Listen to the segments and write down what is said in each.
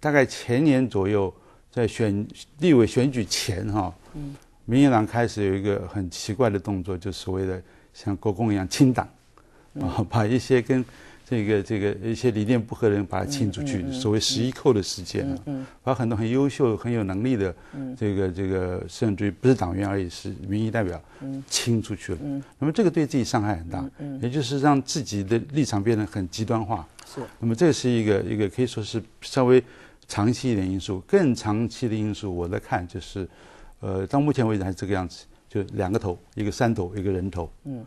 大概前年左右，在选立委选举前哈，民进党开始有一个很奇怪的动作，就所谓的像国共一样清党，啊，把一些跟这个这个一些理念不合的人把他清出去，所谓十一扣的事件，把很多很优秀、很有能力的这个这个，甚至于不是党员而已是民意代表，清出去了。那么这个对自己伤害很大，也就是让自己的立场变得很极端化。是，那么这是一个一个可以说是稍微。长期一点因素，更长期的因素，我在看就是，呃，到目前为止还是这个样子，就两个头，一个山头，一个人头，嗯，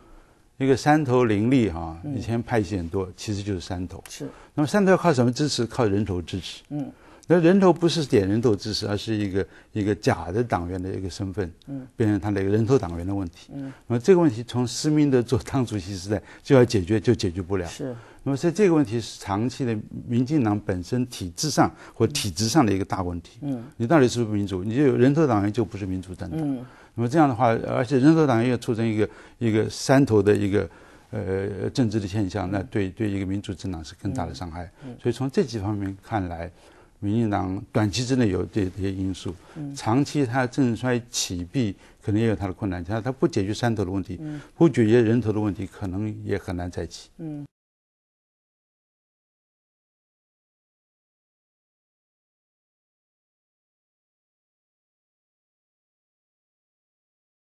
一个山头林立哈，以前派系很多，其实就是山头，是。那么山头要靠什么支持？靠人头支持，嗯。那人头不是点人头之事，而是一个一个假的党员的一个身份，变成他那个人头党员的问题。那么这个问题从施明德做党主席时代就要解决，就解决不了。是。那么所以这个问题是长期的，民进党本身体制上或体制上的一个大问题。嗯。你到底是不是民主？你就人头党员就不是民主政党。嗯。那么这样的话，而且人头党员又促成一个一个三头的一个呃政治的现象，那对对一个民主政党是更大的伤害。嗯。所以从这几方面看来。民进党短期之内有这这些因素，长期它政衰起弊，可能也有它的困难。它它不解决山头的问题，不解决人头的问题，可能也很难再起。嗯。